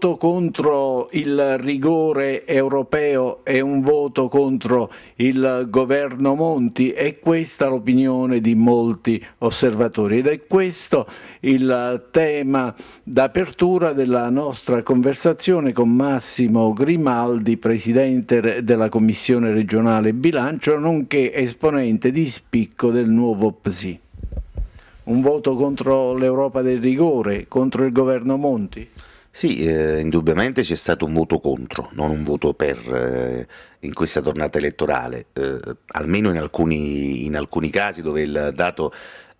voto contro il rigore europeo è un voto contro il governo Monti? È questa l'opinione di molti osservatori ed è questo il tema d'apertura della nostra conversazione con Massimo Grimaldi, Presidente della Commissione regionale bilancio, nonché esponente di spicco del nuovo PSI un voto contro l'Europa del rigore, contro il governo Monti? Sì, eh, indubbiamente c'è stato un voto contro, non un voto per eh, in questa tornata elettorale, eh, almeno in alcuni, in alcuni, casi dove il dato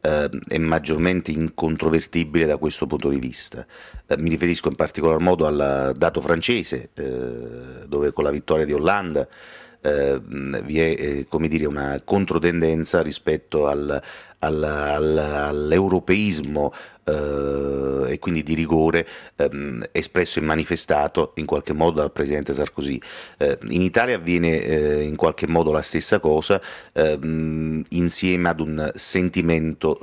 eh, è maggiormente incontrovertibile da questo punto di vista. Eh, mi riferisco in particolar modo al dato francese, eh, dove con la vittoria di Hollande eh, vi è eh, come dire, una controtendenza rispetto al, al, al, all'europeismo eh, e quindi di rigore ehm, espresso e manifestato in qualche modo dal presidente Sarkozy. Eh, in Italia avviene eh, in qualche modo la stessa cosa ehm, insieme ad un sentimento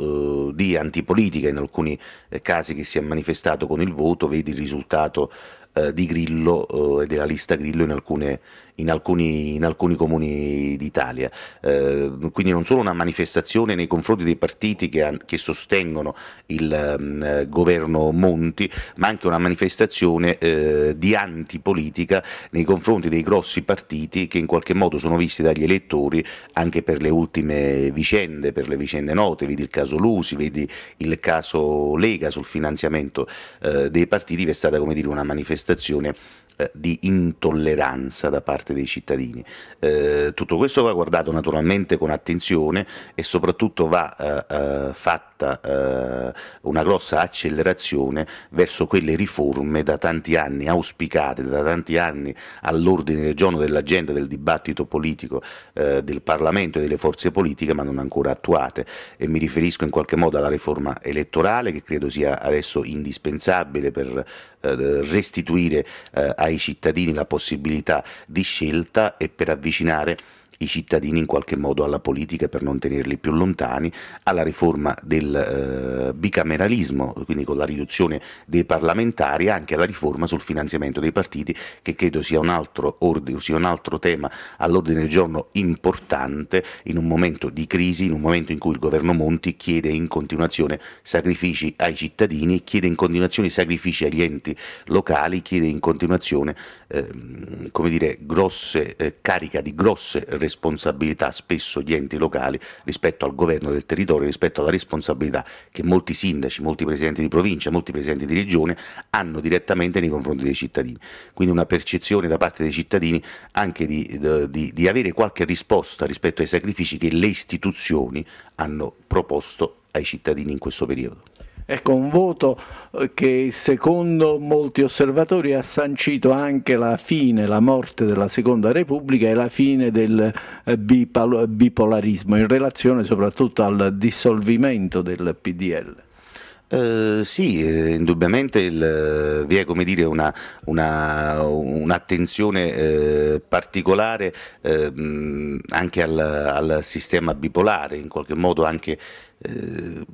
eh, di antipolitica in alcuni eh, casi che si è manifestato con il voto, vedi il risultato eh, di Grillo e della lista Grillo in alcune, in alcuni, in alcuni comuni d'Italia. Eh, quindi non solo una manifestazione nei confronti dei partiti che, che sostengono il um, governo Monti, ma anche una manifestazione eh, di antipolitica nei confronti dei grossi partiti che in qualche modo sono visti dagli elettori anche per le ultime vicende, per le vicende note, vedi il caso Lusi, vedi il caso Lega sul finanziamento eh, dei partiti, che è stata come dire una manifestazione eh, di intolleranza da parte parte dei cittadini. Eh, tutto questo va guardato naturalmente con attenzione e soprattutto va eh, eh fatta eh, una grossa accelerazione verso quelle riforme da tanti anni auspicate, da tanti anni all'ordine del giorno dell'agenda del dibattito politico eh, del Parlamento e delle forze politiche ma non ancora attuate e mi riferisco in qualche modo alla riforma elettorale che credo sia adesso indispensabile per eh, restituire eh, ai cittadini la possibilità di scelta e per avvicinare i cittadini in qualche modo alla politica per non tenerli più lontani, alla riforma del eh, bicameralismo, quindi con la riduzione dei parlamentari, anche alla riforma sul finanziamento dei partiti, che credo sia un altro, ordine, sia un altro tema all'ordine del giorno importante in un momento di crisi, in un momento in cui il governo Monti chiede in continuazione sacrifici ai cittadini, chiede in continuazione sacrifici agli enti locali, chiede in continuazione eh, come dire, grosse, eh, carica di grosse responsabilità responsabilità spesso gli enti locali rispetto al governo del territorio, rispetto alla responsabilità che molti sindaci, molti presidenti di provincia, molti presidenti di regione hanno direttamente nei confronti dei cittadini. Quindi una percezione da parte dei cittadini anche di, di, di avere qualche risposta rispetto ai sacrifici che le istituzioni hanno proposto ai cittadini in questo periodo. Ecco, un voto eh, che secondo molti osservatori ha sancito anche la fine, la morte della Seconda Repubblica e la fine del eh, bipolarismo, in relazione soprattutto al dissolvimento del PDL. Eh, sì, eh, indubbiamente il, eh, vi è come dire, una, una, un'attenzione eh, particolare anche al, al, sistema bipolare, in qualche modo anche eh,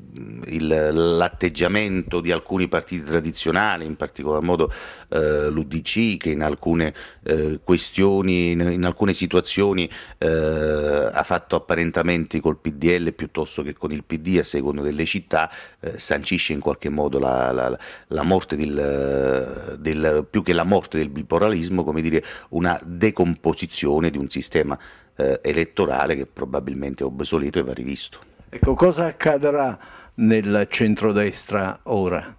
l'atteggiamento di alcuni partiti tradizionali, in particolar modo eh, l'Udc che in alcune eh, questioni, in, in, alcune situazioni eh, ha fatto apparentamenti col PDL piuttosto che con il PD a seconda delle città, eh, sancisce in qualche modo la, la, la morte del, del, più che la morte del bipolarismo, come dire una decomposizione di un sistema eh, elettorale che probabilmente è obsoleto e va rivisto. Ecco, cosa accadrà nel centrodestra ora?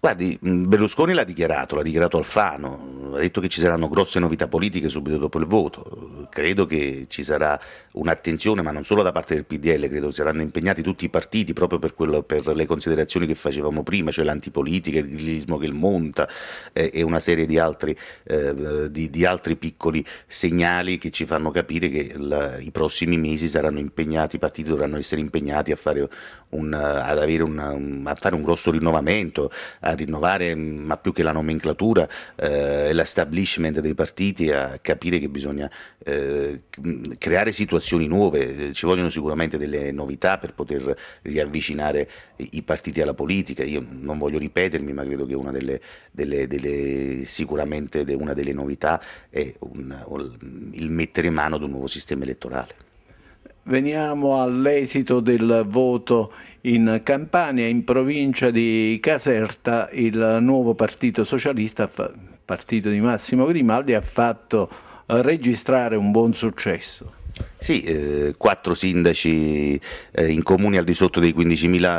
Guardi, Berlusconi l'ha dichiarato, l'ha dichiarato Alfano, ha detto che ci saranno grosse novità politiche subito dopo il voto, credo che ci sarà un'attenzione, ma non solo da parte del PDL, credo che saranno impegnati tutti i partiti proprio per, quello, per le considerazioni che facevamo prima, cioè l'antipolitica, il grillismo che monta eh, e una serie di altri, eh, di, di altri, piccoli segnali che ci fanno capire che la, i prossimi mesi saranno impegnati, i partiti dovranno essere impegnati a fare un, un, a fare un grosso rinnovamento a rinnovare, ma più che la nomenclatura, eh, l'establishment dei partiti, a capire che bisogna eh, creare situazioni nuove, ci vogliono sicuramente delle novità per poter riavvicinare i partiti alla politica, io non voglio ripetermi, ma credo che una delle, delle, delle sicuramente una delle novità è un, il mettere mano ad un nuovo sistema elettorale. Veniamo all'esito del voto in Campania, in provincia di Caserta, il nuovo partito socialista, partito di Massimo Grimaldi, ha fatto registrare un buon successo. Sì, eh, quattro sindaci eh, in comuni al di sotto dei 15.000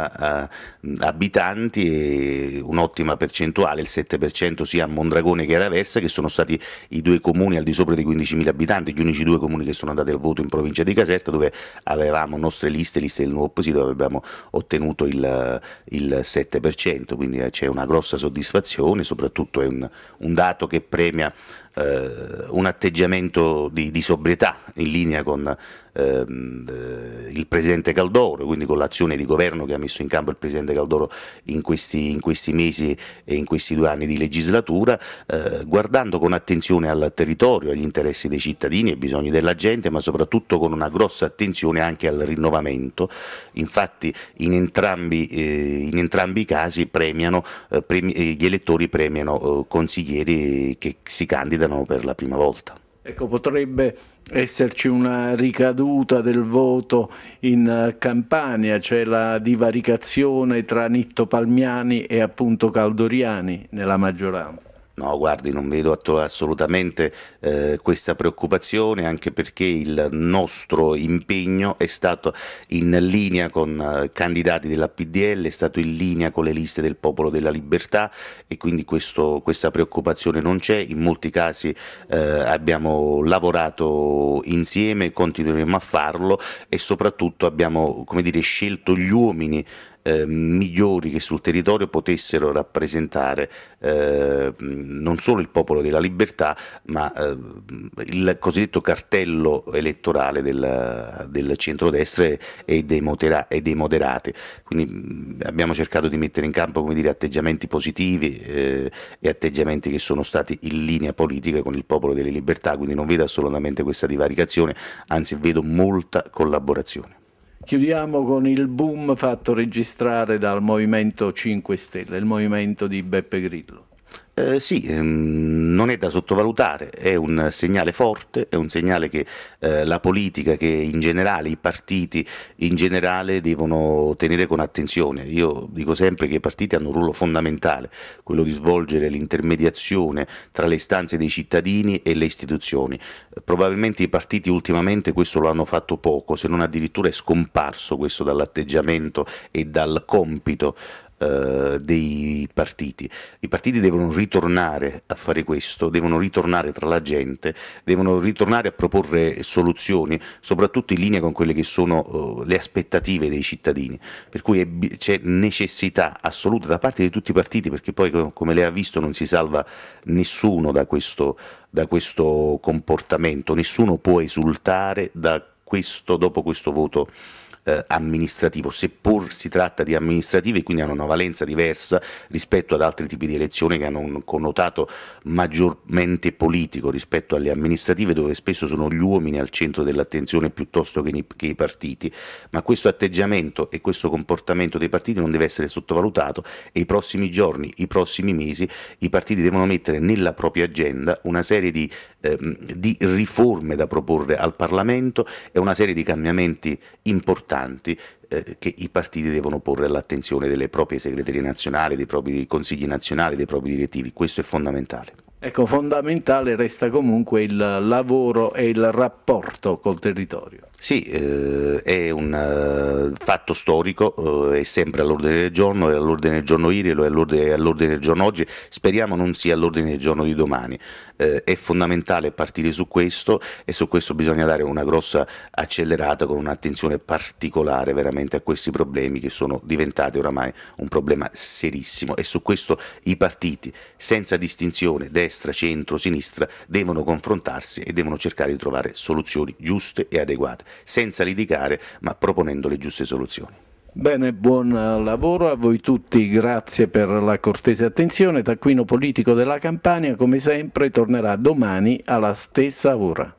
eh, abitanti, un'ottima percentuale, il 7% sia a Mondragone che a Raversa, che sono stati i due comuni al di sopra dei 15.000 abitanti, gli unici due comuni che sono andati al voto in provincia di Caserta, dove avevamo nostre liste, liste del nuovo opposito, dove abbiamo ottenuto il, il 7%, quindi eh, c'è una grossa soddisfazione, soprattutto è un, un dato che premia eh, un atteggiamento di, di, sobrietà in linea con ehm, eh, il Presidente Caldoro, quindi con l'azione di governo che ha messo in campo il Presidente Caldoro in questi, in questi mesi e in questi due anni di legislatura, eh, guardando con attenzione al territorio, agli interessi dei cittadini, e ai bisogni della gente, ma soprattutto con una grossa attenzione anche al rinnovamento. Infatti in entrambi, eh, in entrambi i casi premiano, eh, premi, eh, gli elettori premiano eh, consiglieri che si candidano per la prima volta. Ecco, potrebbe esserci una ricaduta del voto in eh, Campania, cioè la divaricazione tra Nitto Palmiani e appunto Caldoriani nella maggioranza. No, guardi, non vedo assolutamente eh, questa preoccupazione, anche perché il nostro impegno è stato in linea con eh, candidati della PDL, è stato in linea con le liste del Popolo della Libertà e quindi questo, questa preoccupazione non c'è. In molti casi eh, abbiamo lavorato insieme, continueremo a farlo e soprattutto abbiamo dire, scelto gli uomini eh, migliori che sul territorio potessero rappresentare eh, non solo il popolo della libertà, ma eh, il cosiddetto cartello elettorale del, del centrodestra e dei, modera e dei moderati. Quindi mm, abbiamo cercato di mettere in campo dire, atteggiamenti positivi eh, e atteggiamenti che sono stati in linea politica con il popolo delle libertà, quindi non vedo assolutamente questa divaricazione, anzi vedo molta collaborazione. Chiudiamo con il boom fatto registrare dal Movimento 5 Stelle, il movimento di Beppe Grillo. Eh, sì, ehm, non è da sottovalutare, è un segnale forte, è un segnale che eh, la politica, che in generale i partiti in generale devono tenere con attenzione. Io dico sempre che i partiti hanno un ruolo fondamentale, quello di svolgere l'intermediazione tra le istanze dei cittadini e le istituzioni. Probabilmente i partiti ultimamente questo lo hanno fatto poco, se non addirittura è scomparso questo dall'atteggiamento e dal compito eh, dei partiti. I partiti devono ritornare a fare questo, devono ritornare tra la gente, devono ritornare a proporre soluzioni, soprattutto in linea con quelle che sono eh, le aspettative dei cittadini. Per cui c'è necessità assoluta da parte di tutti i partiti, perché poi come lei ha visto non si salva nessuno da questo, da questo comportamento, nessuno può esultare da questo, dopo questo voto eh, amministrativo, seppur si tratta di amministrative, quindi hanno una valenza diversa rispetto ad altri tipi di elezioni che hanno un connotato maggiormente politico rispetto alle amministrative dove spesso sono gli uomini al centro dell'attenzione piuttosto che, i partiti, ma questo atteggiamento e questo comportamento dei partiti non deve essere sottovalutato e i prossimi giorni, i prossimi mesi i partiti devono mettere nella propria agenda una serie di, ehm, di riforme da proporre al Parlamento e una serie di cambiamenti importanti eh, che i partiti devono porre all'attenzione delle proprie segreterie nazionali, dei propri consigli nazionali, dei propri direttivi, questo è fondamentale. Ecco, fondamentale resta comunque il lavoro e il rapporto col territorio. Sì, eh, è un uh, fatto storico, eh, è sempre all'ordine del giorno, è all'ordine del giorno ieri, lo è all'ordine, del giorno oggi, speriamo non sia all'ordine del giorno di domani. Eh, è fondamentale partire su questo e su questo bisogna dare una grossa accelerata con un'attenzione particolare veramente a questi problemi che sono diventati oramai un problema serissimo e su questo i partiti, senza distinzione destra, destra, centro, sinistra devono confrontarsi e devono cercare di trovare soluzioni giuste e adeguate, senza litigare ma proponendo le giuste soluzioni. Bene, buon eh, lavoro a voi tutti, grazie per la cortese attenzione. Taccuino politico della Campania, come sempre, tornerà domani alla stessa ora.